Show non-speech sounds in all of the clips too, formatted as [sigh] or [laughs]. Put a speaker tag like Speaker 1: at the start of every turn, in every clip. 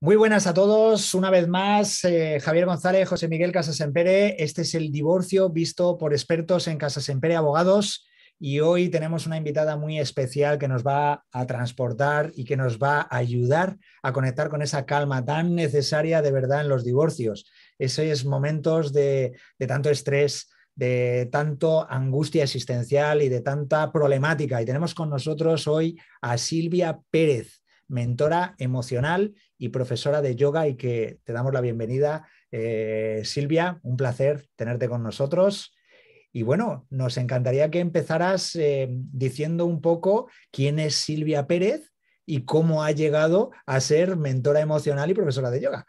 Speaker 1: Muy buenas a todos. Una vez más, eh, Javier González, José Miguel Casasempere. Este es el divorcio visto por expertos en Casasempere Abogados. Y hoy tenemos una invitada muy especial que nos va a transportar y que nos va a ayudar a conectar con esa calma tan necesaria de verdad en los divorcios. Esos momentos de, de tanto estrés, de tanto angustia existencial y de tanta problemática. Y tenemos con nosotros hoy a Silvia Pérez mentora emocional y profesora de yoga y que te damos la bienvenida. Eh, Silvia, un placer tenerte con nosotros. Y bueno, nos encantaría que empezaras eh, diciendo un poco quién es Silvia Pérez y cómo ha llegado a ser mentora emocional y profesora de yoga.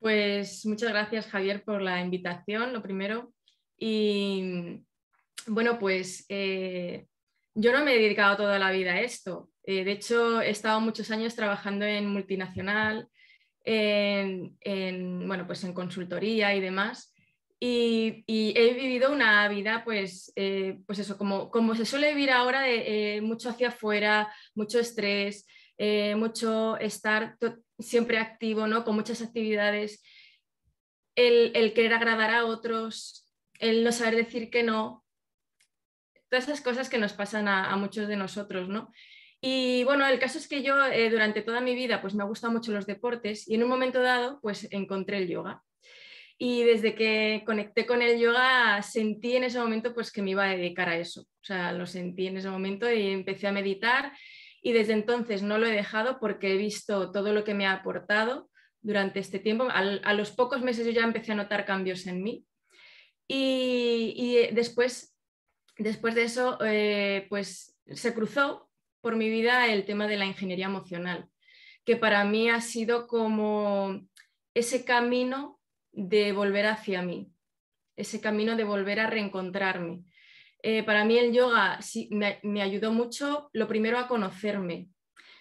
Speaker 2: Pues muchas gracias Javier por la invitación, lo primero. Y bueno, pues eh, yo no me he dedicado toda la vida a esto. Eh, de hecho, he estado muchos años trabajando en multinacional, en, pues consultoría y demás. Y, he vivido una vida, pues, eh, pues eso, como, se suele vivir ahora, eh, mucho hacia afuera, mucho estrés, mucho estar siempre activo, ¿no? Con muchas actividades, el, querer agradar a otros, el no saber decir que no, todas esas cosas que nos pasan a, a muchos de nosotros, ¿no? Y bueno, el caso es que yo eh, durante toda mi vida pues me ha gustado mucho los deportes y en un momento dado pues encontré el yoga. Y desde que conecté con el yoga sentí en ese momento pues que me iba a dedicar a eso. O sea, lo sentí en ese momento y empecé a meditar y desde entonces no lo he dejado porque he visto todo lo que me ha aportado durante este tiempo. a los pocos meses yo ya empecé a notar cambios en mí. Y, eh, después, después de eso, eh, pues se cruzó por mi vida el tema de la ingeniería emocional, que para mí ha sido como ese camino de volver hacia mí, ese camino de volver a reencontrarme. Eh, para mí el yoga me, me, ayudó mucho, lo primero a conocerme,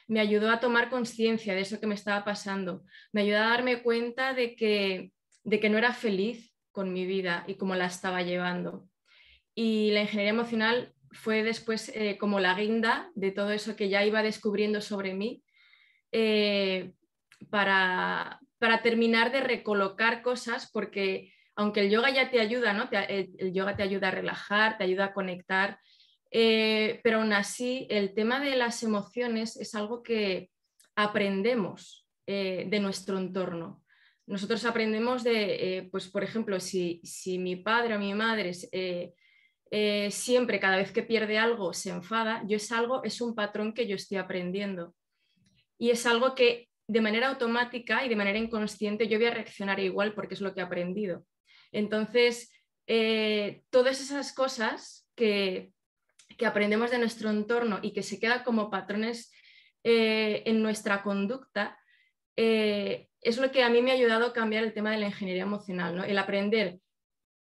Speaker 2: me ayudó a tomar conciencia de eso que me estaba pasando, me ayudó a darme cuenta de que, de que no era feliz con mi vida y cómo la estaba llevando. Y la ingeniería emocional fue después eh, como la guinda de todo eso que ya iba descubriendo sobre mí eh, para, terminar de recolocar cosas, porque aunque el yoga ya te ayuda, ¿no? el yoga te ayuda a relajar, te ayuda a conectar, eh, pero aún así el tema de las emociones es algo que aprendemos de nuestro entorno. Nosotros aprendemos de, pues por ejemplo, si, si, mi padre o mi madre eh, siempre, cada vez que pierde algo, se enfada, yo es algo, es un patrón que yo estoy aprendiendo. Y es algo que de manera automática y de manera inconsciente yo voy a reaccionar igual porque es lo que he aprendido. Entonces, eh, todas esas cosas que, que, aprendemos de nuestro entorno y que se quedan como patrones eh, en nuestra conducta, es lo que a mí me ha ayudado a cambiar el tema de la ingeniería emocional, el aprender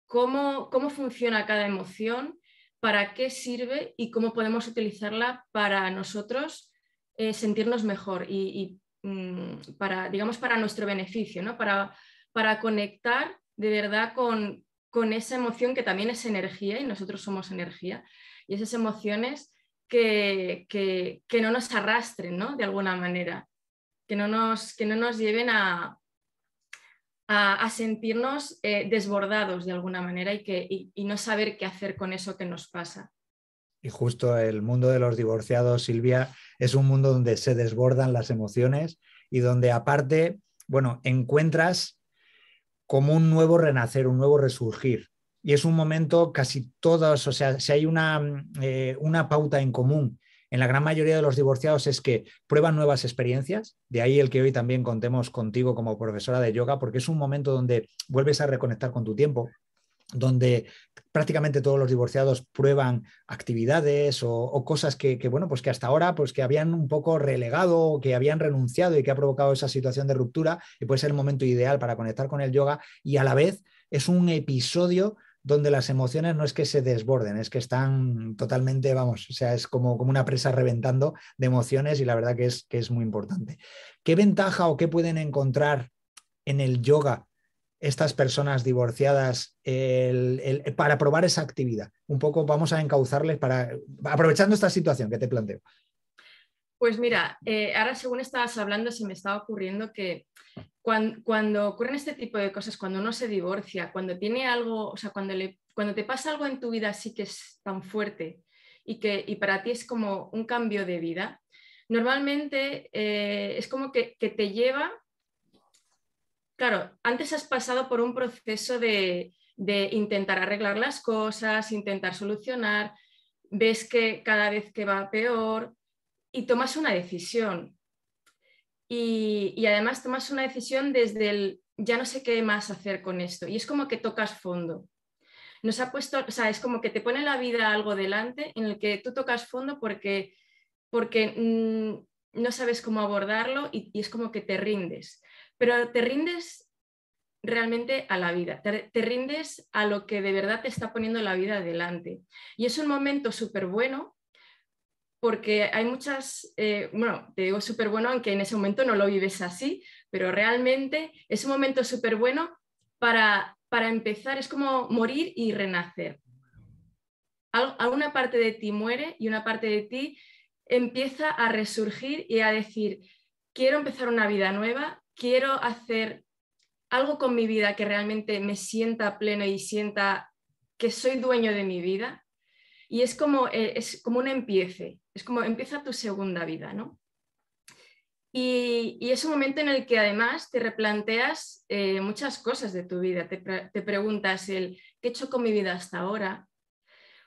Speaker 2: cómo, funciona cada emoción, para qué sirve y cómo podemos utilizarla para nosotros eh, sentirnos mejor y, mm, para, digamos, para nuestro beneficio, ¿no? para, para conectar de verdad con, con esa emoción que también es energía y nosotros somos energía y esas emociones que, que, que no nos arrastren ¿no? de alguna manera, que no nos, que no nos lleven a, a, sentirnos eh, desbordados de alguna manera y, que, y, no saber qué hacer con eso que nos pasa.
Speaker 1: Y justo el mundo de los divorciados, Silvia, es un mundo donde se desbordan las emociones y donde aparte, bueno, encuentras como un nuevo renacer, un nuevo resurgir. Y es un momento casi todos, o sea, si hay una mm, eh, pauta en común en la gran mayoría de los divorciados es que prueban nuevas experiencias, de ahí el que hoy también contemos contigo como profesora de yoga, porque es un momento donde vuelves a reconectar con tu tiempo, donde prácticamente todos los divorciados prueban actividades o, cosas que, bueno, pues que hasta ahora pues que habían un poco relegado o que habían renunciado y que ha provocado esa situación de ruptura y puede ser el momento ideal para conectar con el yoga y a la vez es un episodio donde las emociones no es que se desborden, es que están totalmente, vamos, o sea, es como, como una presa reventando de emociones y la verdad que es, que es muy importante. ¿Qué ventaja o qué pueden encontrar en el yoga estas personas divorciadas para probar esa actividad? Un poco vamos a encauzarles para, aprovechando esta situación que te planteo.
Speaker 2: Pues mira, eh, ahora según estabas hablando se me estaba ocurriendo que cuando, ocurren este tipo de cosas, cuando uno se divorcia, cuando tiene algo, o sea, cuando, cuando te pasa algo en tu vida así que es tan fuerte y que para ti es como un cambio de vida, normalmente eh, es como que, te lleva, claro, antes has pasado por un proceso de, de intentar arreglar las cosas, intentar solucionar, ves que cada vez que va peor y tomas una decisión y, además tomas una decisión desde el ya no sé qué más hacer con esto y es como que tocas fondo. Nos ha puesto, o sea, es como que te pone la vida algo delante en el que tú tocas fondo porque, porque mm, no sabes cómo abordarlo y, es como que te rindes. Pero te rindes realmente a la vida, te, rindes a lo que de verdad te está poniendo la vida delante. Y es un momento súper bueno porque hay muchas, eh, bueno, te digo súper bueno, aunque en ese momento no lo vives así, pero realmente es un momento súper bueno para, empezar, es como morir y renacer. Alguna parte de ti muere y una parte de ti empieza a resurgir y a decir, quiero empezar una vida nueva, quiero hacer algo con mi vida que realmente me sienta pleno y sienta que soy dueño de mi vida. Y es como eh, un empiece, es como empieza tu segunda vida, ¿no? Y, es un momento en el que además te replanteas eh, muchas cosas de tu vida. Te, preguntas el qué he hecho con mi vida hasta ahora,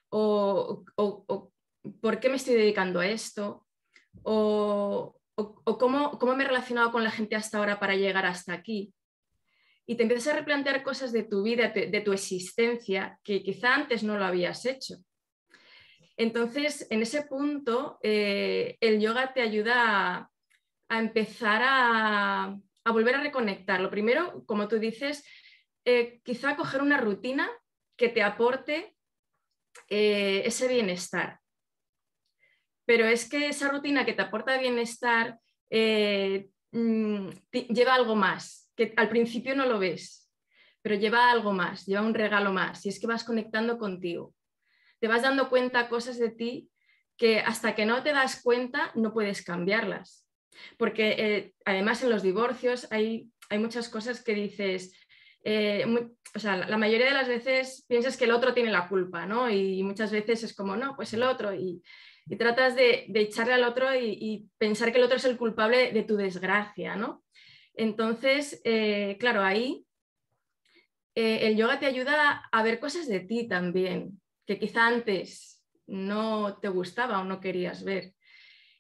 Speaker 2: o, por qué me estoy dedicando a esto, o, cómo, me he relacionado con la gente hasta ahora para llegar hasta aquí. Y te empiezas a replantear cosas de tu vida, de tu existencia, que quizá antes no lo habías hecho. Entonces, en ese punto, eh, el yoga te ayuda a, empezar a, volver a reconectar. Lo primero, como tú dices, eh, quizá coger una rutina que te aporte eh, ese bienestar. Pero es que esa rutina que te aporta bienestar mm, lleva algo más, que al principio no lo ves, pero lleva algo más, lleva un regalo más, y es que vas conectando contigo te vas dando cuenta cosas de ti que hasta que no te das cuenta no puedes cambiarlas. Porque eh, además en los divorcios hay, hay muchas cosas que dices, eh, o sea, la mayoría de las veces piensas que el otro tiene la culpa, ¿no? Y muchas veces es como, no, pues el otro. Y, tratas de, echarle al otro y, pensar que el otro es el culpable de tu desgracia, ¿no? Entonces, eh, claro, ahí el yoga te ayuda a ver cosas de ti también, que quizá antes no te gustaba o no querías ver.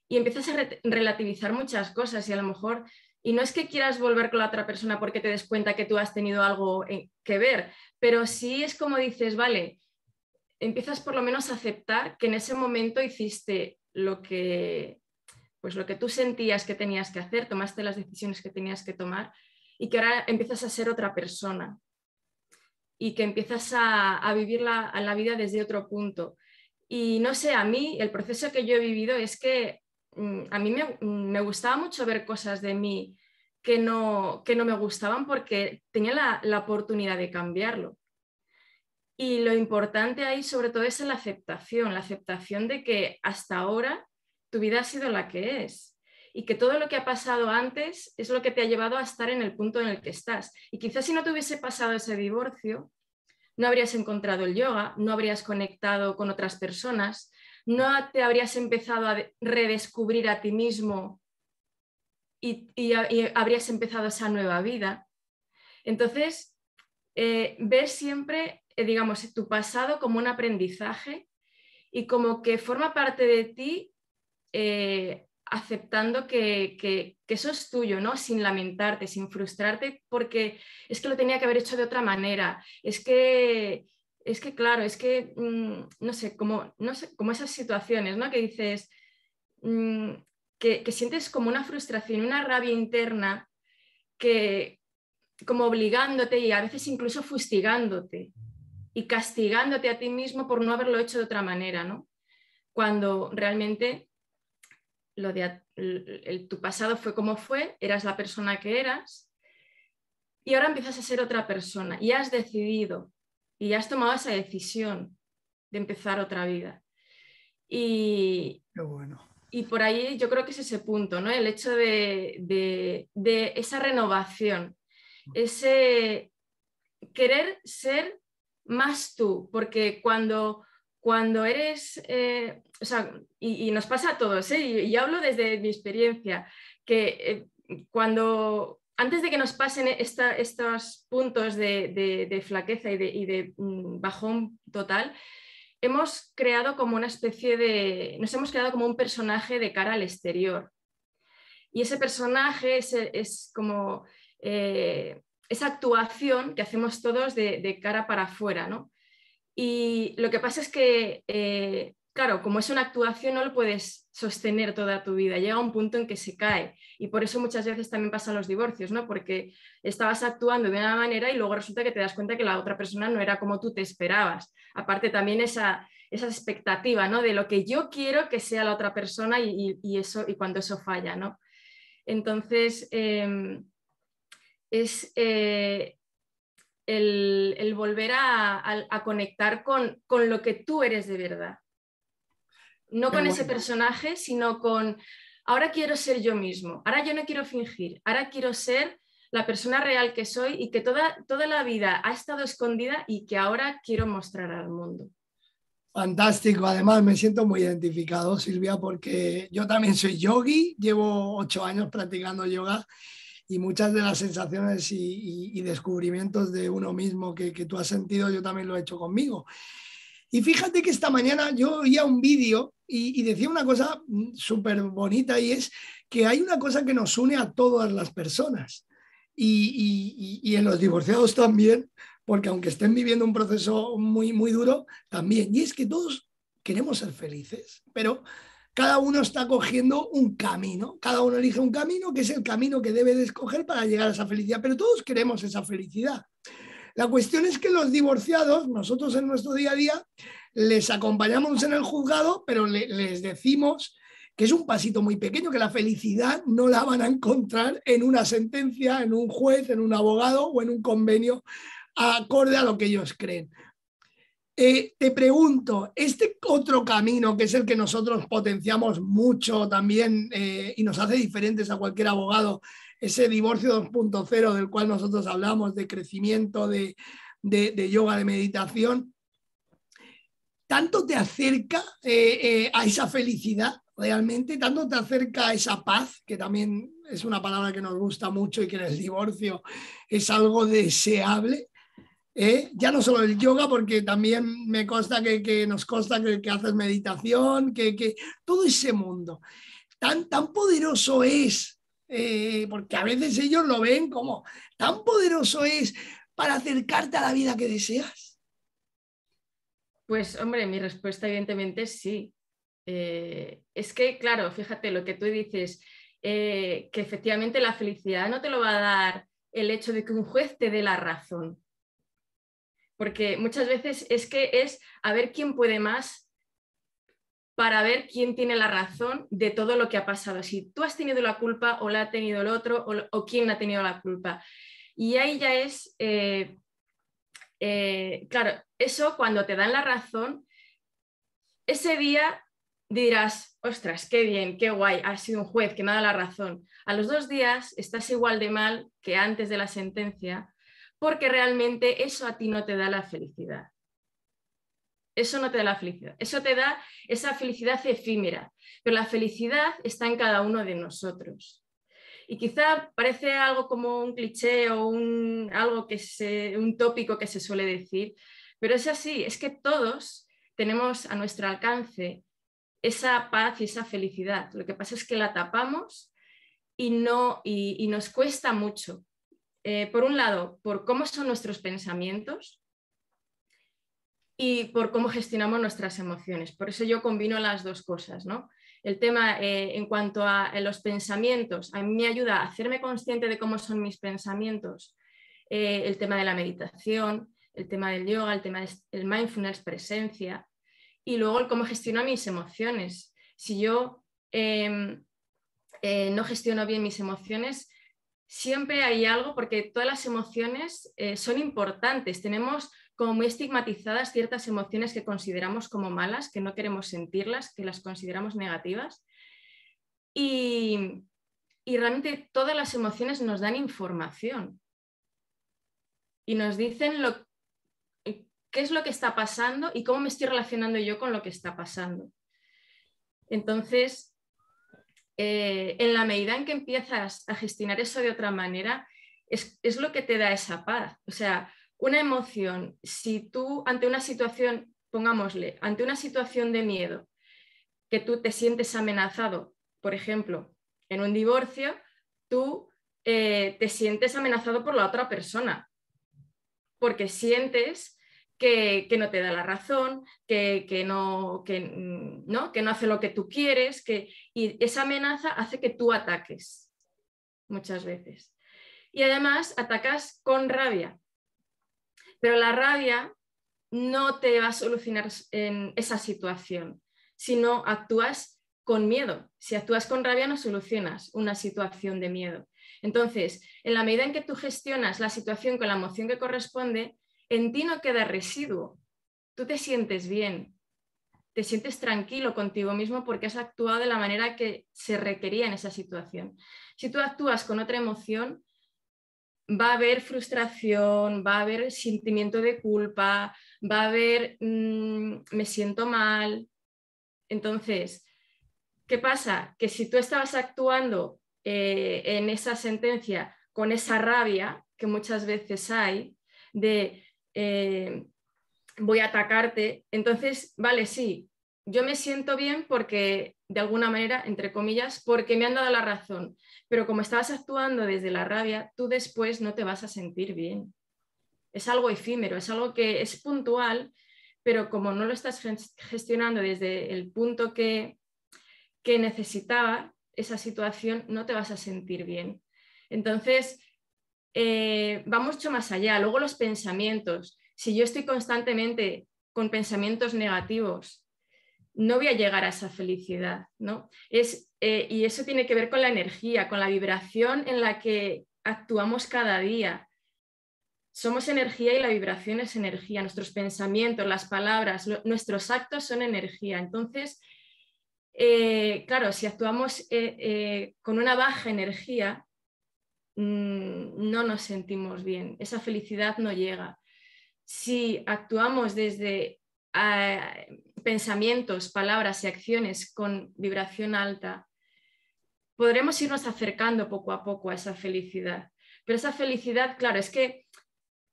Speaker 2: Y empiezas a relativizar muchas cosas y a lo mejor, y no es que quieras volver con la otra persona porque te des cuenta que tú has tenido algo eh, que ver, pero sí es como dices, vale, empiezas por lo menos a aceptar que en ese momento hiciste lo que pues lo que tú sentías que tenías que hacer, tomaste las decisiones que tenías que tomar y que ahora empiezas a ser otra persona y que empiezas a, vivir la, la, vida desde otro punto. Y no sé, a mí el proceso que yo he vivido es que mm, a mí mm, me, gustaba mucho ver cosas de mí que no, que no me gustaban porque tenía la, la oportunidad de cambiarlo. Y lo importante ahí sobre todo es la aceptación, la aceptación de que hasta ahora tu vida ha sido la que es y que todo lo que ha pasado antes es lo que te ha llevado a estar en el punto en el que estás. Y quizás si no te hubiese pasado ese divorcio, no habrías encontrado el yoga, no habrías conectado con otras personas, no te habrías empezado a redescubrir a ti mismo y, habrías empezado esa nueva vida. Entonces, eh, ves ver siempre, eh, digamos, tu pasado como un aprendizaje y como que forma parte de ti eh, aceptando que, que, eso es tuyo, ¿no? Sin lamentarte, sin frustrarte, porque es que lo tenía que haber hecho de otra manera. Es que, es que claro, es que, mm, no, sé, como, no sé, esas situaciones, ¿no? Que dices, mm, que, que, sientes como una frustración, una rabia interna, que como obligándote y a veces incluso fustigándote y castigándote a ti mismo por no haberlo hecho de otra manera, ¿no? Cuando realmente lo de, tu pasado fue como fue, eras la persona que eras y ahora empiezas a ser otra persona y has decidido y has tomado esa decisión de empezar otra vida. Y, y por ahí yo creo que es ese punto, ¿no? el hecho de esa renovación, ese querer ser más tú, porque cuando cuando eres, eh, o sea, y, nos pasa a todos, ¿eh? y, hablo desde mi experiencia, que eh, cuando, antes de que nos pasen estos puntos de, flaqueza y de, mm, bajón total, hemos creado como una especie de, nos hemos creado como un personaje de cara al exterior. Y ese personaje es, es como esa actuación que hacemos todos de, cara para afuera, ¿no? Y lo que pasa es que, eh, claro, como es una actuación, no lo puedes sostener toda tu vida. Llega un punto en que se cae. Y por eso muchas veces también pasan los divorcios, ¿no? Porque estabas actuando de una manera y luego resulta que te das cuenta que la otra persona no era como tú te esperabas. Aparte también esa, esa expectativa, ¿no? De lo que yo quiero que sea la otra persona y, y, eso, y cuando eso falla, ¿no? Entonces, em, es... Eh, el, volver a, conectar con, con, lo que tú eres de verdad. No con ese personaje, sino con, ahora quiero ser yo mismo, ahora yo no quiero fingir, ahora quiero ser la persona real que soy y que toda, toda la vida ha estado escondida y que ahora quiero mostrar al mundo.
Speaker 3: Fantástico, además me siento muy identificado, Silvia, porque yo también soy yogi, llevo ocho años practicando yoga y muchas de las sensaciones y, descubrimientos de uno mismo que, tú has sentido, yo también lo he hecho conmigo. Y fíjate que esta mañana yo oía un vídeo y, y decía una cosa mm, súper bonita y es que hay una cosa que nos une a todas las personas y, en los divorciados también, porque aunque estén viviendo un proceso muy, muy duro, también. Y es que todos queremos ser felices, pero cada uno está cogiendo un camino, cada uno elige un camino que es el camino que debe de escoger para llegar a esa felicidad, pero todos queremos esa felicidad. La cuestión es que los divorciados, nosotros en nuestro día a día, les acompañamos en el juzgado, pero les decimos que es un pasito muy pequeño, que la felicidad no la van a encontrar en una sentencia, en un juez, en un abogado o en un convenio acorde a lo que ellos creen. Eh, te pregunto, este otro camino, que es el que nosotros potenciamos mucho también eh, y nos hace diferentes a cualquier abogado, ese divorcio 2.0 del cual nosotros hablamos, de crecimiento, de, yoga, de meditación, ¿tanto te acerca eh, a esa felicidad realmente? ¿Tanto te acerca a esa paz, que también es una palabra que nos gusta mucho y que en el divorcio es algo deseable? ¿Eh? ya no solo el yoga, porque también me consta que, nos consta que, haces meditación, que, todo ese mundo. Tan, tan poderoso es, eh, porque a veces ellos lo ven como, tan poderoso es para acercarte a la vida que deseas.
Speaker 2: Pues hombre, mi respuesta evidentemente es sí. Eh, es que, claro, fíjate lo que tú dices, que efectivamente la felicidad no te lo va a dar el hecho de que un juez te dé la razón porque muchas veces es que es a ver quién puede más para ver quién tiene la razón de todo lo que ha pasado, si tú has tenido la culpa o la ha tenido el otro o, quién ha tenido la culpa. Y ahí ya es, eh, eh, claro, eso cuando te dan la razón, ese día dirás, ostras, qué bien, qué guay, ha sido un juez que me ha dado la razón. A los dos días estás igual de mal que antes de la sentencia porque realmente eso a ti no te da la felicidad. Eso no te da la felicidad. Eso te da esa felicidad efímera. Pero la felicidad está en cada uno de nosotros. Y quizá parece algo como un cliché o un, algo que un tópico que se suele decir, pero es así, es que todos tenemos a nuestro alcance esa paz y esa felicidad. Lo que pasa es que la tapamos y, no, y nos cuesta mucho eh, por un lado, por cómo son nuestros pensamientos y por cómo gestionamos nuestras emociones. Por eso yo combino las dos cosas, ¿no? El tema eh, en cuanto a, los pensamientos, a mí me ayuda a hacerme consciente de cómo son mis pensamientos, eh, el tema de la meditación, el tema del yoga, el tema del mindfulness, presencia, y luego el cómo gestiono mis emociones. Si yo em, no gestiono bien mis emociones, siempre hay algo, porque todas las emociones eh, son importantes. Tenemos como muy estigmatizadas ciertas emociones que consideramos como malas, que no queremos sentirlas, que las consideramos negativas. Y, y realmente todas las emociones nos dan información y nos dicen lo, eh, qué es lo que está pasando y cómo me estoy relacionando yo con lo que está pasando. Entonces, eh, en la medida en que empiezas a gestionar eso de otra manera, es, lo que te da esa paz. O sea, una emoción, si tú ante una situación, pongámosle, ante una situación de miedo, que tú te sientes amenazado, por ejemplo, en un divorcio, tú eh, te sientes amenazado por la otra persona, porque sientes que, no te da la razón, que, que, no, que, mm, ¿no? que no hace lo que tú quieres, que, y esa amenaza hace que tú ataques muchas veces. Y además atacas con rabia, pero la rabia no te va a solucionar en esa situación, sino actúas con miedo. Si actúas con rabia no solucionas una situación de miedo. Entonces, en la medida en que tú gestionas la situación con la emoción que corresponde, en ti no queda residuo. Tú te sientes bien, te sientes tranquilo contigo mismo porque has actuado de la manera que se requería en esa situación. Si tú actúas con otra emoción, va a haber frustración, va a haber sentimiento de culpa, va a haber mm, me siento mal. Entonces, ¿qué pasa? Que si tú estabas actuando eh, en esa sentencia con esa rabia que muchas veces hay, de eh, voy a atacarte. Entonces, vale, sí, yo me siento bien porque, de alguna manera, entre comillas, porque me han dado la razón, pero como estabas actuando desde la rabia, tú después no te vas a sentir bien. Es algo efímero, es algo que es puntual, pero como no lo estás gestionando desde el punto que, que necesitaba esa situación, no te vas a sentir bien. Entonces, eh, va mucho más allá. Luego los pensamientos. Si yo estoy constantemente con pensamientos negativos, no voy a llegar a esa felicidad, ¿no? Eh, y eso tiene que ver con la energía, con la vibración en la que actuamos cada día. Somos energía y la vibración es energía. Nuestros pensamientos, las palabras, nuestros actos son energía. Entonces, eh, claro, si actuamos con una baja energía, Mm, no nos sentimos bien, esa felicidad no llega. Si actuamos desde ah, pensamientos, palabras y acciones con vibración alta, podremos irnos acercando poco a poco a esa felicidad. Pero esa felicidad, claro, es que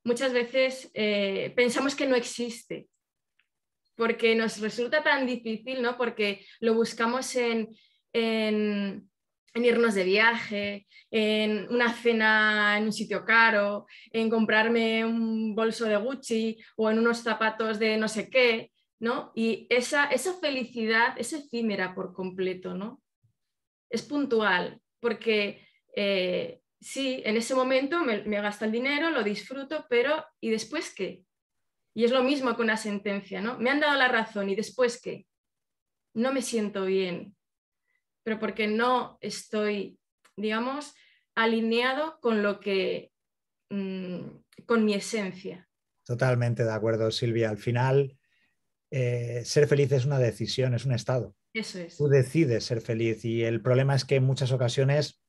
Speaker 2: muchas veces eh, pensamos que no existe, porque nos resulta tan difícil, ¿no? Porque lo buscamos en en irnos de viaje, en una cena en un sitio caro, en comprarme un bolso de Gucci o en unos zapatos de no sé qué, ¿no? Y esa, felicidad es efímera por completo, ¿no? Es puntual, porque eh, sí, en ese momento me, gasta gasto el dinero, lo disfruto, pero ¿y después qué? Y es lo mismo con una sentencia, ¿no? Me han dado la razón y después qué? No me siento bien, pero porque no estoy, digamos, alineado con lo que, mm, con mi esencia.
Speaker 1: Totalmente de acuerdo, Silvia. Al final, eh, ser feliz es una decisión, es un estado. Eso es. Tú decides ser feliz y el problema es que en muchas ocasiones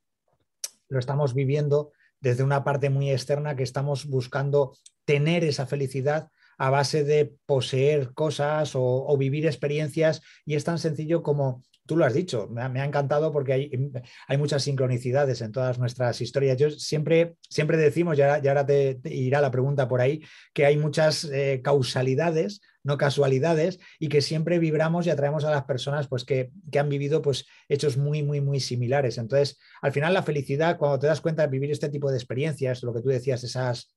Speaker 1: lo estamos viviendo desde una parte muy externa que estamos buscando tener esa felicidad a base de poseer cosas o, vivir experiencias y es tan sencillo como tú lo has dicho, me ha, encantado porque em, hay, muchas sincronicidades en todas nuestras historias. Yo siempre, siempre decimos, y ahora, te, irá la pregunta por ahí, que hay muchas eh, causalidades no casualidades y que siempre vibramos y atraemos a las personas pues que, que, han vivido pues hechos muy muy muy similares entonces al final la felicidad cuando te das cuenta de vivir este tipo de experiencias lo que tú decías esas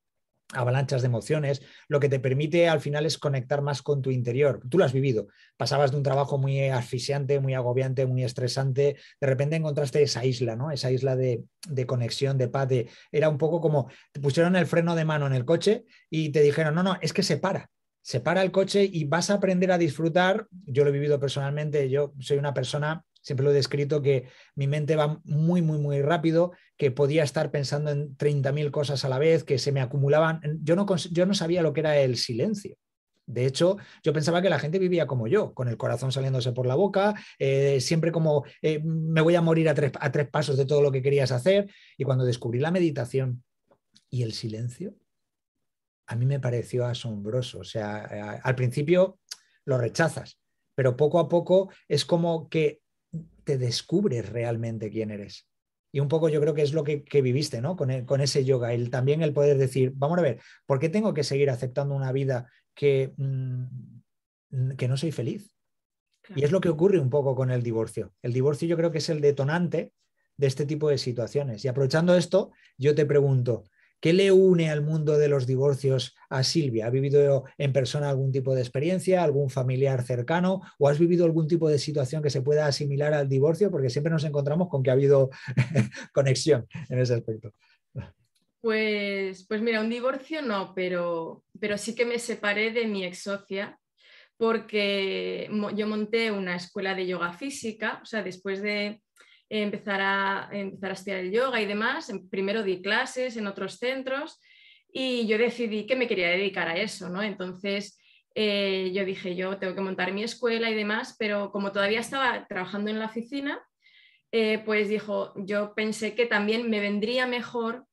Speaker 1: avalanchas de emociones, lo que te permite al final es conectar más con tu interior. Tú lo has vivido, pasabas de un trabajo muy asfixiante, muy agobiante, muy estresante, de repente encontraste esa isla, ¿no? Esa isla de, de conexión, de paz, era un poco como, te pusieron el freno de mano en el coche y te dijeron, no, no, es que se para, se para el coche y vas a aprender a disfrutar, yo lo he vivido personalmente, yo soy una persona Siempre lo he descrito que mi mente va muy, muy, muy rápido, que podía estar pensando en 30.000 cosas a la vez, que se me acumulaban. Yo no, yo no sabía lo que era el silencio. De hecho, yo pensaba que la gente vivía como yo, con el corazón saliéndose por la boca, eh, siempre como eh, me voy a morir a a tres pasos de todo lo que querías hacer. Y cuando descubrí la meditación y el silencio, a mí me pareció asombroso. O sea, al principio lo rechazas, pero poco a poco es como que te descubres realmente quién eres. Y un poco yo creo que es lo que, viviste, ¿no? E, con, ese yoga, el, también el poder decir, vamos a ver, ¿por qué tengo que seguir aceptando una vida que, mm, que no soy feliz? Y es lo que ocurre un poco con el divorcio. El divorcio yo creo que es el detonante de este tipo de situaciones. Y aprovechando esto, yo te pregunto, ¿Qué le une al mundo de los divorcios a Silvia? ¿Ha vivido en persona algún tipo de experiencia, algún familiar cercano o has vivido algún tipo de situación que se pueda asimilar al divorcio? Porque siempre nos encontramos con que ha habido [laughs] conexión en ese aspecto.
Speaker 2: Pues, pues mira, un divorcio no, pero, pero sí que me separé de mi ex socia porque yo monté una escuela de yoga física, o sea, después de, empezar a, empezar a estudiar el yoga y demás. Primero di clases en otros centros y yo decidí que me quería dedicar a eso, ¿no? Entonces eh, yo dije, yo tengo que montar mi escuela y demás, pero como todavía estaba trabajando en la oficina, eh, pues dijo, yo pensé que también me vendría mejor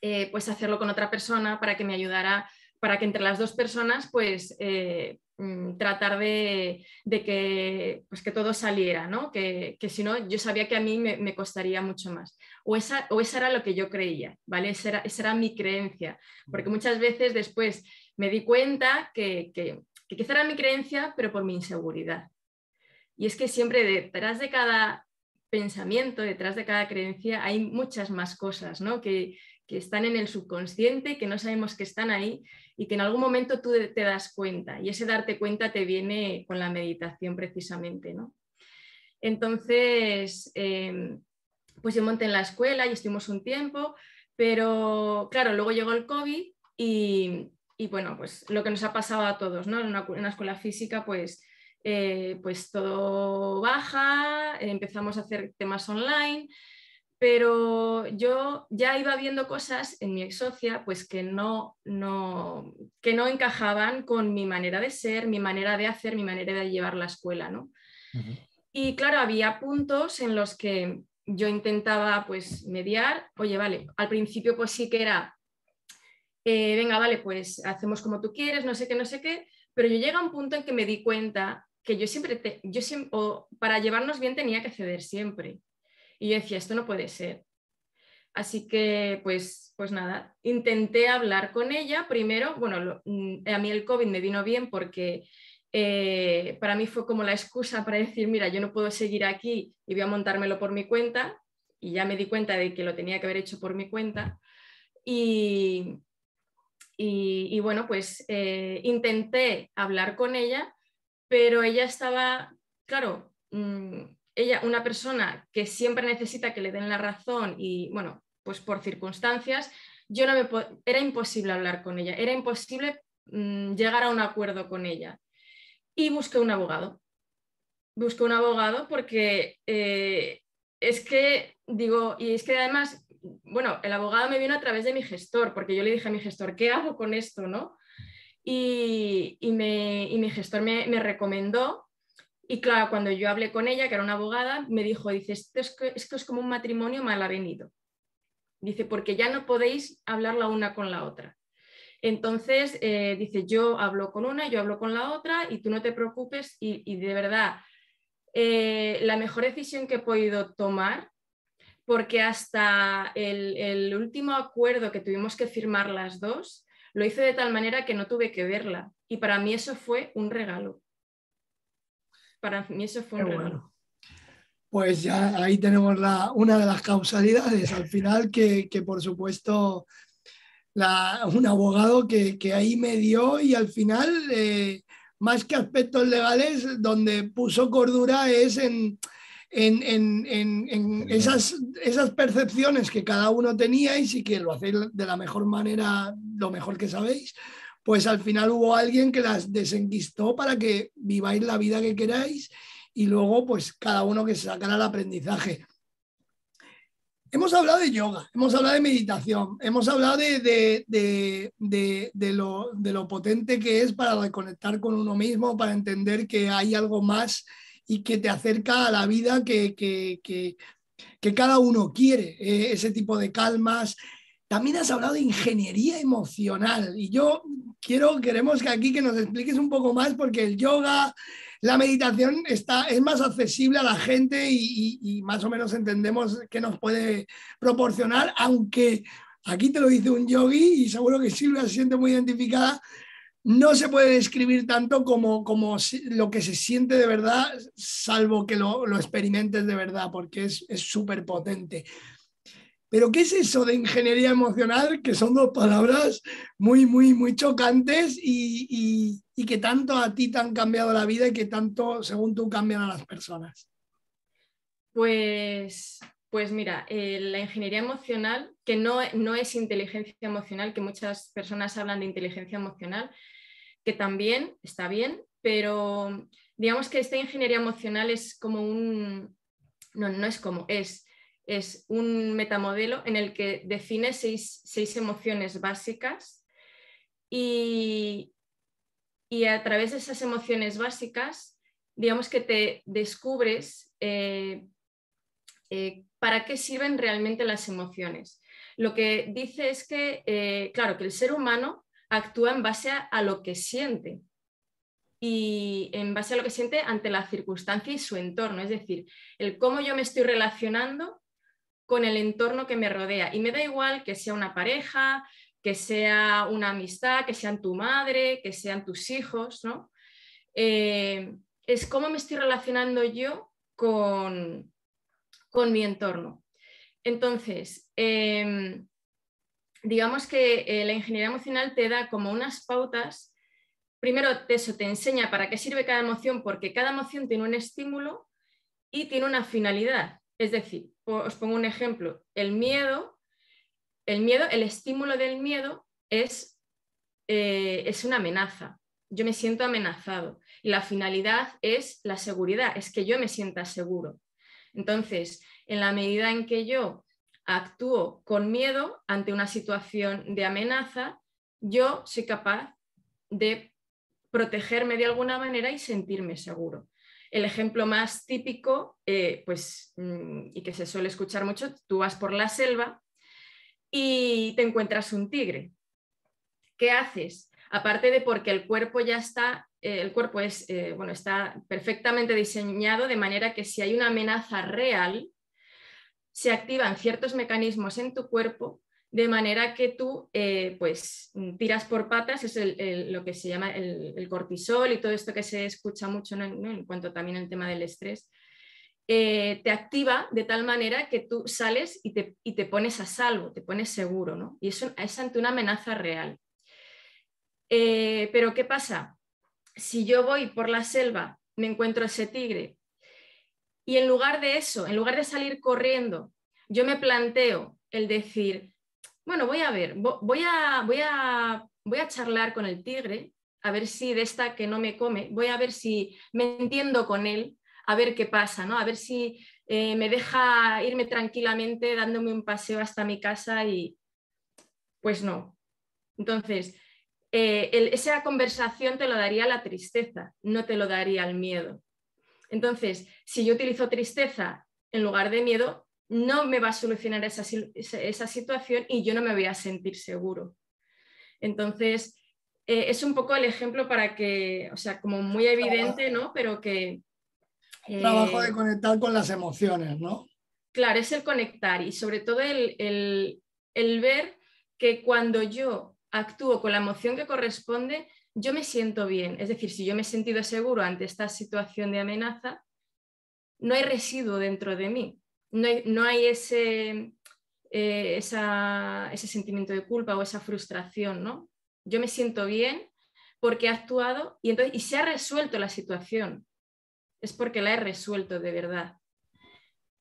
Speaker 2: eh, pues hacerlo con otra persona para que me ayudara para que entre las dos personas, pues, eh, mm, tratar de, que, pues, que todo saliera, ¿no? Que, si no, yo sabía que a mí me, costaría mucho más. O esa, o esa, era lo que yo creía, ¿vale? Esa era, mi creencia, porque muchas veces después me di cuenta que, que, quizá era mi creencia, pero por mi inseguridad. Y es que siempre detrás de cada pensamiento, detrás de cada creencia, hay muchas más cosas, ¿no? Que, que están en el subconsciente, que no sabemos que están ahí y que en algún momento tú te das cuenta. Y ese darte cuenta te viene con la meditación precisamente, ¿no? Entonces, em, pues yo monté en la escuela y estuvimos un tiempo, pero claro, luego llegó el COVID y, bueno, pues lo que nos ha pasado a todos, ¿no? En una, escuela física, pues, eh, pues todo baja, empezamos a hacer temas online pero yo ya iba viendo cosas en mi ex socia pues que no, no, que no encajaban con mi manera de ser, mi manera de hacer, mi manera de llevar la escuela, ¿no? Y claro, había puntos en los que yo intentaba pues mediar, oye, vale, al principio pues sí que era, eh, venga, vale, pues hacemos como tú quieres, no sé qué, no sé qué, pero yo llega un punto en que me di cuenta que yo siempre, yo siempre, para llevarnos bien tenía que ceder siempre. Y yo decía, esto no puede ser. Así que, pues, pues nada, intenté hablar con ella. Primero, bueno, mm, a mí el COVID me vino bien porque eh, para mí fue como la excusa para decir, mira, yo no puedo seguir aquí y voy a montármelo por mi cuenta. Y ya me di cuenta de que lo tenía que haber hecho por mi cuenta. Y, y, bueno, pues eh, intenté hablar con ella, pero ella estaba, claro, mm, ella, una persona que siempre necesita que le den la razón y, bueno, pues por circunstancias, yo no me era imposible hablar con ella, era imposible mm, llegar a un acuerdo con ella. Y busqué un abogado. Busqué un abogado porque eh, es que, digo, y es que además, bueno, el abogado me vino a través de mi gestor, porque yo le dije a mi gestor, ¿qué hago con esto? ¿no? Y, me, y mi gestor me, me recomendó y claro, cuando yo hablé con ella, que era una abogada, me dijo, dice, esto es, como un matrimonio mal avenido. Dice, porque ya no podéis hablar la una con la otra. Entonces, eh, dice, yo hablo con una, yo hablo con la otra y tú no te preocupes y, de verdad, eh, la mejor decisión que he podido tomar, porque hasta el, el último acuerdo que tuvimos que firmar las dos, lo hice de tal manera que no tuve que verla. Y para mí eso fue un regalo para mí eso fue bueno.
Speaker 3: Pues ya ahí tenemos la, una de las causalidades al final que, que por supuesto la, un abogado que, que, ahí me dio y al final eh, más que aspectos legales donde puso cordura es en, en, en, en, esas, esas, percepciones que cada uno tenía y sí que lo hacéis de la mejor manera, lo mejor que sabéis, pues al final hubo alguien que las desenquistó para que viváis la vida que queráis y luego pues cada uno que sacara el aprendizaje. Hemos hablado de yoga, hemos hablado de meditación, hemos hablado de, lo, potente que es para reconectar con uno mismo, para entender que hay algo más y que te acerca a la vida que, que, cada uno quiere, eh, ese tipo de calmas, también has hablado de ingeniería emocional y yo quiero, queremos que aquí que nos expliques un poco más porque el yoga, la meditación está, es más accesible a la gente y, más o menos entendemos qué nos puede proporcionar, aunque aquí te lo dice un yogi y seguro que Silvia se siente muy identificada, no se puede describir tanto como, como lo que se siente de verdad, salvo que lo, lo experimentes de verdad, porque es súper potente. Pero ¿qué es eso de ingeniería emocional? Que son dos palabras muy, muy, muy chocantes y, que tanto a ti te han cambiado la vida y que tanto, según tú, cambian a las personas.
Speaker 2: Pues, pues mira, eh, la ingeniería emocional, que no, no es inteligencia emocional, que muchas personas hablan de inteligencia emocional, que también está bien, pero digamos que esta ingeniería emocional es como un... No, no es como, es es un metamodelo en el que define seis, emociones básicas y, a través de esas emociones básicas, digamos que te descubres eh, eh, para qué sirven realmente las emociones. Lo que dice es que, eh, claro, que el ser humano actúa en base a, a lo que siente y en base a lo que siente ante la circunstancia y su entorno. Es decir, el cómo yo me estoy relacionando con el entorno que me rodea. Y me da igual que sea una pareja, que sea una amistad, que sean tu madre, que sean tus hijos, ¿no? Eh, es cómo me estoy relacionando yo con, mi entorno. Entonces, em, digamos que eh, la ingeniería emocional te da como unas pautas. Primero, eso te enseña para qué sirve cada emoción, porque cada emoción tiene un estímulo y tiene una finalidad. Es decir, os pongo un ejemplo, el miedo, el miedo, el estímulo del miedo es, eh, es una amenaza. Yo me siento amenazado y la finalidad es la seguridad, es que yo me sienta seguro. Entonces, en la medida en que yo actúo con miedo ante una situación de amenaza, yo soy capaz de protegerme de alguna manera y sentirme seguro. El ejemplo más típico, eh, pues, mm, y que se suele escuchar mucho, tú vas por la selva y te encuentras un tigre. ¿Qué haces? Aparte de porque el cuerpo ya está, eh, el cuerpo es, eh, bueno, está perfectamente diseñado de manera que si hay una amenaza real, se activan ciertos mecanismos en tu cuerpo de manera que tú eh, pues mm, tiras por patas, es lo que se llama el, cortisol y todo esto que se escucha mucho en cuanto también al tema del estrés, eh, te activa de tal manera que tú sales y te, pones a salvo, te pones seguro, ¿no? Y eso es ante una amenaza real. Eh, pero ¿qué pasa? Si yo voy por la selva, me encuentro ese tigre y en lugar de eso, en lugar de salir corriendo, yo me planteo el decir, bueno, voy a ver, voy a, voy a, voy a charlar con el tigre, a ver si de esta que no me come, voy a ver si me entiendo con él, a ver qué pasa, ¿no? A ver si eh, me deja irme tranquilamente dándome un paseo hasta mi casa y pues no. Entonces, eh, esa conversación te lo daría la tristeza, no te lo daría el miedo. Entonces, si yo utilizo tristeza en lugar de miedo, no me va a solucionar esa, situación y yo no me voy a sentir seguro. Entonces, eh, es un poco el ejemplo para que, o sea, como muy evidente, ¿no? Pero que... Eh, Trabajo de
Speaker 3: conectar con las emociones, ¿no?
Speaker 2: Claro, es el conectar y sobre todo el, el ver que cuando yo actúo con la emoción que corresponde, yo me siento bien. Es decir, si yo me he sentido seguro ante esta situación de amenaza, no hay residuo dentro de mí no hay, eh, ese, sentimiento de culpa o esa frustración, Yo me siento bien porque he actuado y, entonces, se ha resuelto la situación. Es porque la he resuelto de verdad.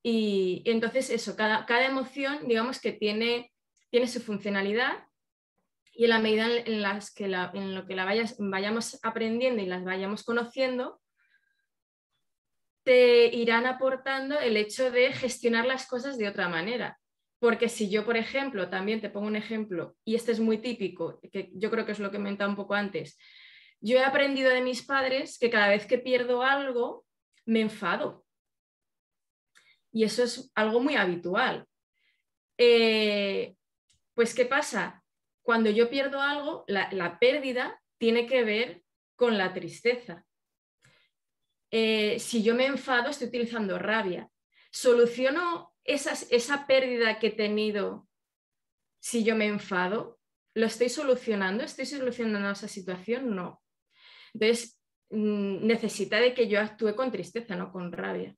Speaker 2: Y, entonces eso, cada, emoción, digamos que tiene, su funcionalidad y en la medida en, las que la, en lo que la vayamos aprendiendo y las vayamos conociendo, te irán aportando el hecho de gestionar las cosas de otra manera. Porque si yo, por ejemplo, también te pongo un ejemplo, y este es muy típico, que yo creo que es lo que he comentado un poco antes, yo he aprendido de mis padres que cada vez que pierdo algo, me enfado. Y eso es algo muy habitual. Eh, pues, ¿qué pasa? Cuando yo pierdo algo, la pérdida tiene que ver con la tristeza. Eh, si yo me enfado, estoy utilizando rabia. ¿Soluciono esa pérdida que he tenido si yo me enfado? ¿Lo estoy solucionando? ¿Estoy solucionando esa situación? No. Entonces, mm, necesita de que yo actúe con tristeza, no con rabia.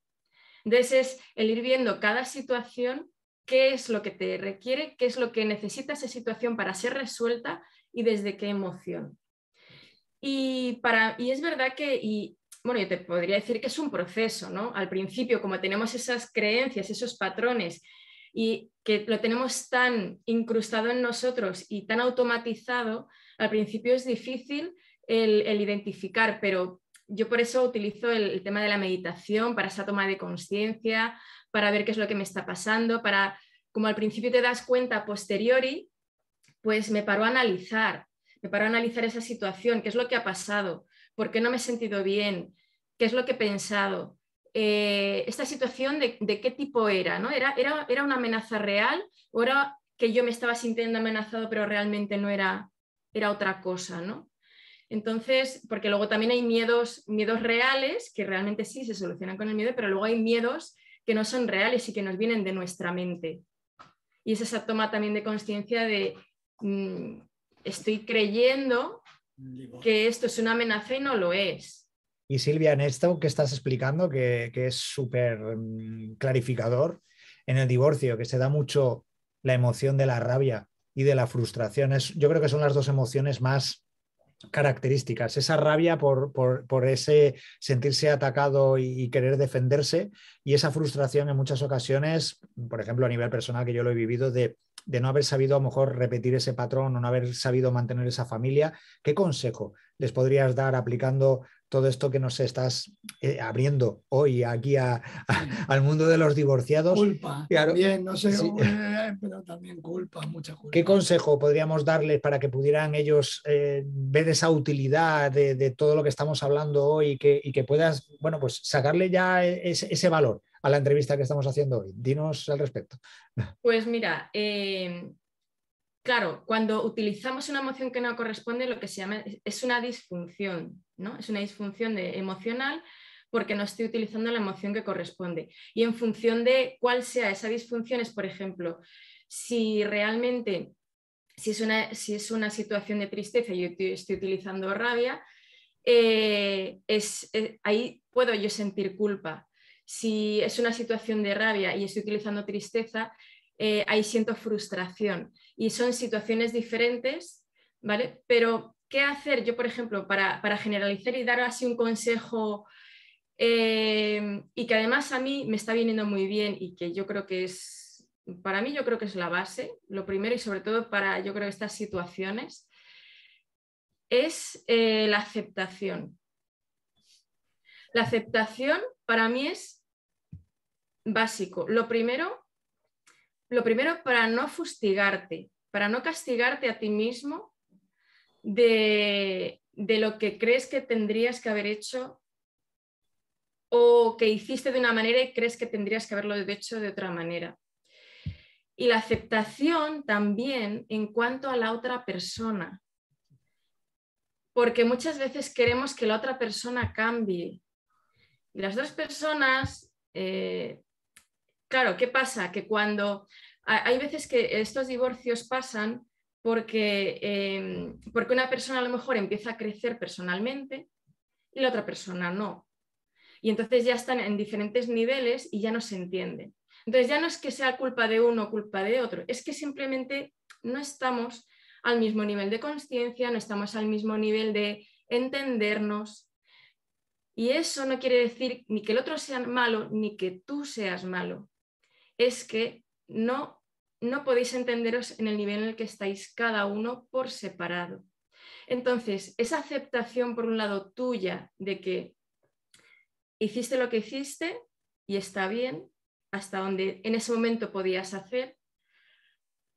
Speaker 2: Entonces, es el ir viendo cada situación, qué es lo que te requiere, qué es lo que necesita esa situación para ser resuelta y desde qué emoción. Y, para, y es verdad que bueno, yo te podría decir que es un proceso, ¿no? Al principio, como tenemos esas creencias, esos patrones, y que lo tenemos tan incrustado en nosotros y tan automatizado, al principio es difícil el, identificar, pero yo por eso utilizo el, tema de la meditación para esa toma de conciencia, para ver qué es lo que me está pasando, para, como al principio te das cuenta posteriori, pues me paro a analizar, me paro a analizar esa situación, qué es lo que ha pasado, por qué no me he sentido bien, qué es lo que he pensado, eh, esta situación de, qué tipo era, ¿no? Era, era, una amenaza real o era que yo me estaba sintiendo amenazado pero realmente no era, era otra cosa, ¿no? Entonces, porque luego también hay miedos, miedos reales que realmente sí se solucionan con el miedo, pero luego hay miedos que no son reales y que nos vienen de nuestra mente. Y es esa toma también de conciencia de mm, estoy creyendo que esto es una amenaza y no lo es. Y
Speaker 1: Silvia, en esto que estás explicando, que, es súper mm, clarificador, en el divorcio, que se da mucho la emoción de la rabia y de la frustración, es, yo creo que son las dos emociones más características, esa rabia por, ese sentirse atacado y, querer defenderse y esa frustración en muchas ocasiones, por ejemplo a nivel personal que yo lo he vivido, de de no haber sabido a lo mejor repetir ese patrón o no haber sabido mantener esa familia, ¿qué consejo les podrías dar aplicando todo esto que nos estás eh, abriendo hoy aquí a, al mundo de los divorciados? Culpa, no sé, eh,
Speaker 3: pero también culpa, mucha culpa. ¿Qué
Speaker 1: consejo podríamos darles para que pudieran ellos eh, ver esa utilidad de, todo lo que estamos hablando hoy y que, que puedas, bueno, pues sacarle ya e, ese valor? a la entrevista que estamos haciendo hoy. Dinos al respecto.
Speaker 2: Pues mira, em, claro, cuando utilizamos una emoción que no corresponde, lo que se llama es una disfunción, ¿no? Es una disfunción de, emocional porque no estoy utilizando la emoción que corresponde. Y en función de cuál sea esa disfunción es, por ejemplo, si realmente, si es una, si es una situación de tristeza y yo estoy utilizando rabia, eh, es, eh, ahí puedo yo sentir culpa, si es una situación de rabia y estoy utilizando tristeza, eh, ahí siento frustración. Y son situaciones diferentes, ¿vale? Pero, ¿qué hacer yo, por ejemplo, para, generalizar y dar así un consejo eh, y que además a mí me está viniendo muy bien y que yo creo que es, para mí yo creo que es la base, lo primero y sobre todo para, yo creo, estas situaciones, es eh, la aceptación. La aceptación para mí es básico. Lo primero, lo primero para no fustigarte, para no castigarte a ti mismo de, de lo que crees que tendrías que haber hecho o que hiciste de una manera y crees que tendrías que haberlo hecho de otra manera. Y la aceptación también en cuanto a la otra persona, porque muchas veces queremos que la otra persona cambie. Y las dos personas eh, claro, ¿qué pasa? Que cuando hay veces que estos divorcios pasan em, porque, una persona a lo mejor empieza a crecer personalmente y la otra persona no. Y entonces ya están en diferentes niveles y ya no se entiende. Entonces ya no es que sea culpa de uno o culpa de otro, es que simplemente no estamos al mismo nivel de conciencia, no estamos al mismo nivel de entendernos. Y eso no quiere decir ni que el otro sea malo ni que tú seas malo es que no, no podéis entenderos en el nivel en el que estáis cada uno por separado. Entonces, esa aceptación, por un lado, tuya de que hiciste lo que hiciste y está bien, hasta donde en ese momento podías hacer,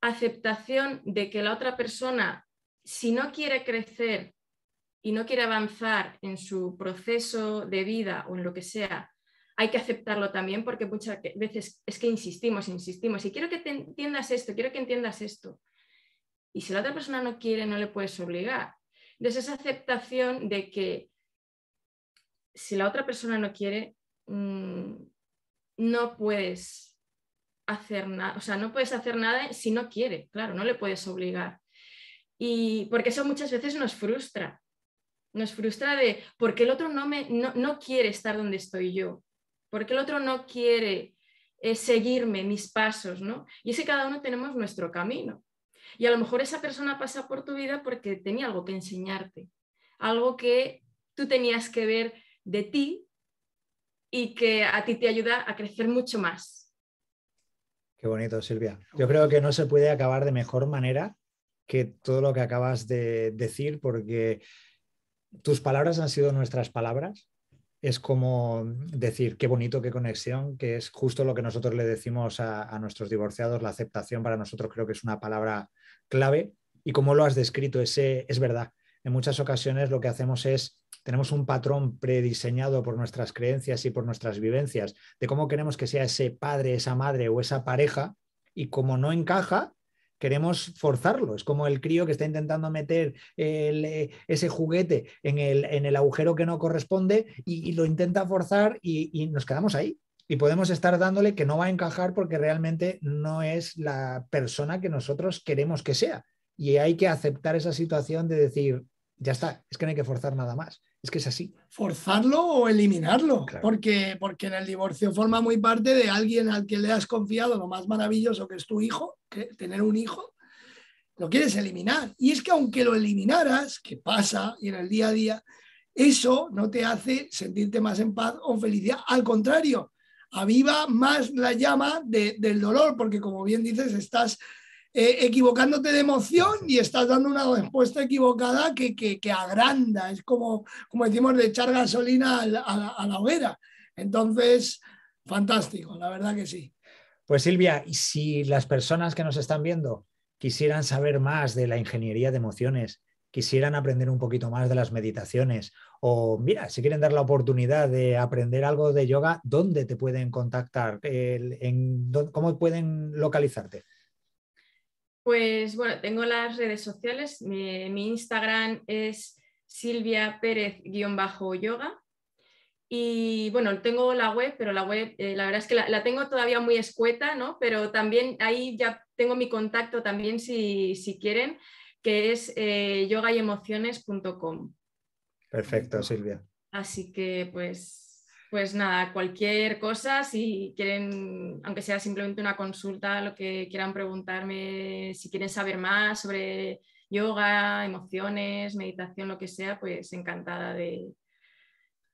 Speaker 2: aceptación de que la otra persona, si no quiere crecer y no quiere avanzar en su proceso de vida o en lo que sea, hay que aceptarlo también porque muchas veces es que insistimos, insistimos, y quiero que te entiendas esto, quiero que entiendas esto. Y si la otra persona no quiere, no le puedes obligar. Entonces, esa aceptación de que si la otra persona no quiere, mm, no puedes hacer nada, o sea, no puedes hacer nada si no quiere, claro, no le puedes obligar. Y porque eso muchas veces nos frustra, nos frustra de porque el otro no, me, no quiere estar donde estoy yo, porque el otro no quiere eh, seguirme mis pasos, ¿no? Y es que cada uno tenemos nuestro camino. Y a lo mejor esa persona pasa por tu vida porque tenía algo que enseñarte, algo que tú tenías que ver de ti y que a ti te ayuda a crecer mucho más.
Speaker 1: Qué bonito, Silvia. Yo creo que no se puede acabar de mejor manera que todo lo que acabas de decir, porque tus palabras han sido nuestras palabras, es como decir, qué bonito, qué conexión, que es justo lo que nosotros le decimos a, nuestros divorciados, la aceptación para nosotros creo que es una palabra clave. Y como lo has descrito, ese es verdad. En muchas ocasiones lo que hacemos es, tenemos un patrón prediseñado por nuestras creencias y por nuestras vivencias de cómo queremos que sea ese padre, esa madre o esa pareja, y como no encaja, queremos forzarlo. Es como el crío que está intentando meter eh, ese juguete en el, agujero que no corresponde y, lo intenta forzar y nos quedamos ahí y podemos estar dándole que no va a encajar porque realmente no es la persona que nosotros queremos que sea. Y hay que aceptar esa situación de decir, ya está, es que no hay que forzar nada más. Es que es así. Forzarlo
Speaker 3: o eliminarlo, porque, porque en el divorcio forma muy parte de alguien al que le has confiado lo más maravilloso que es tu hijo, tener un hijo, lo quieres eliminar. Y es que aunque lo eliminaras, que pasa y en el día a día, eso no te hace sentirte más en paz o felicidad. Al contrario, aviva más la llama del dolor, porque como bien dices, estás eh, equivocándote de emoción y estás dando una respuesta equivocada que, agranda, es como, como decimos, de echar gasolina a la, hoguera. Entonces, fantástico, la verdad que sí.
Speaker 1: Pues Silvia, y si las personas que nos están viendo quisieran saber más de la ingeniería de emociones, quisieran aprender un poquito más de las meditaciones o mira, si quieren dar la oportunidad de aprender algo de yoga, ¿dónde te pueden contactar? en, ¿Cómo pueden localizarte?
Speaker 2: Pues bueno, tengo las redes sociales. Mi, Instagram es Silvia yoga Y bueno, tengo la web, pero la web, eh, la verdad es que la, tengo todavía muy escueta, ¿no? Pero también ahí ya tengo mi contacto también si, si quieren, que es eh, yogayemociones.com.
Speaker 1: Perfecto, Silvia.
Speaker 2: Así que pues pues nada, cualquier cosa, si quieren, aunque sea simplemente una consulta, lo que quieran preguntarme, si quieren saber más sobre yoga, emociones, meditación, lo que sea, pues encantada de,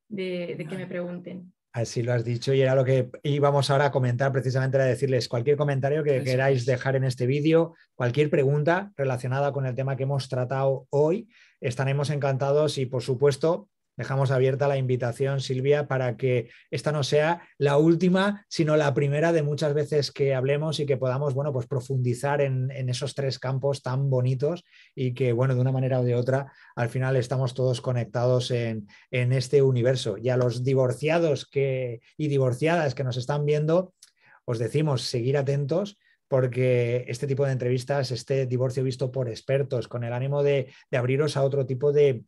Speaker 2: de, de que me pregunten.
Speaker 1: Así lo has dicho y era lo que íbamos ahora a comentar precisamente, era decirles cualquier comentario que queráis dejar en este vídeo, cualquier pregunta relacionada con el tema que hemos tratado hoy, estaremos encantados y por supuesto dejamos abierta la invitación, Silvia, para que esta no sea la última, sino la primera de muchas veces que hablemos y que podamos, bueno, pues profundizar en, esos tres campos tan bonitos y que, bueno, de una manera o de otra, al final estamos todos conectados en, este universo. Y a los divorciados que, y divorciadas que nos están viendo, os decimos seguir atentos porque este tipo de entrevistas, este divorcio visto por expertos, con el ánimo de, de abriros a otro tipo de,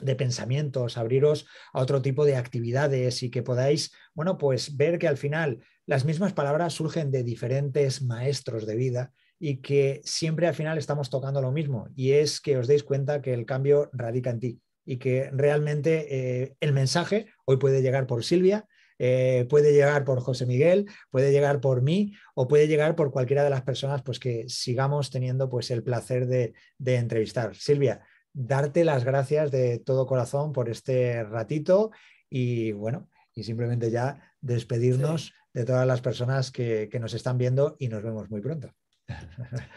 Speaker 1: de pensamientos, abriros a otro tipo de actividades y que podáis, bueno, pues ver que al final las mismas palabras surgen de diferentes maestros de vida y que siempre al final estamos tocando lo mismo y es que os deis cuenta que el cambio radica en ti y que realmente eh, el mensaje hoy puede llegar por Silvia, eh, puede llegar por José Miguel, puede llegar por mí o puede llegar por cualquiera de las personas pues, que sigamos teniendo pues, el placer de entrevistar. Silvia, darte las gracias de todo corazón por este ratito y bueno, y simplemente ya despedirnos de todas las personas que, que, nos están viendo y nos vemos muy pronto. [laughs]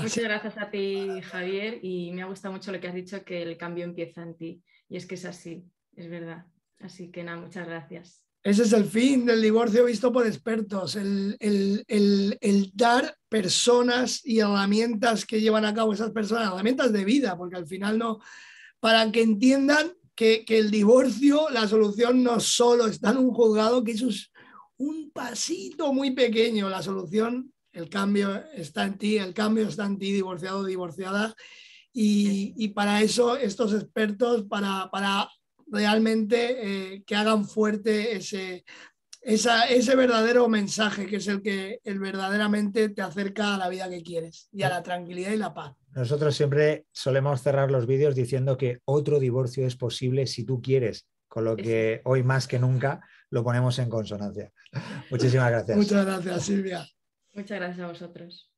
Speaker 2: Muchas gracias a ti, Javier, y me ha gustado mucho lo que has dicho, que el cambio empieza en ti. Y es que es así, es verdad. Así que nada, muchas gracias.
Speaker 3: Ese es el fin del divorcio visto por expertos, el, dar personas y herramientas que llevan a cabo esas personas, herramientas de vida, porque al final no, para que entiendan que, el divorcio, la solución no solo está en un juzgado, que eso es un pasito muy pequeño, la solución, el cambio está en ti, el cambio está en ti, divorciado, divorciada, y, y para eso estos expertos, para, para realmente eh, que hagan fuerte ese, ese verdadero mensaje que es el que el verdaderamente te acerca a la vida que quieres y a la tranquilidad y la paz.
Speaker 1: Nosotros siempre solemos cerrar los vídeos diciendo que otro divorcio es posible si tú quieres, con lo que hoy más que nunca lo ponemos en consonancia. Muchísimas gracias. Muchas gracias, Silvia.
Speaker 2: Muchas gracias a vosotros.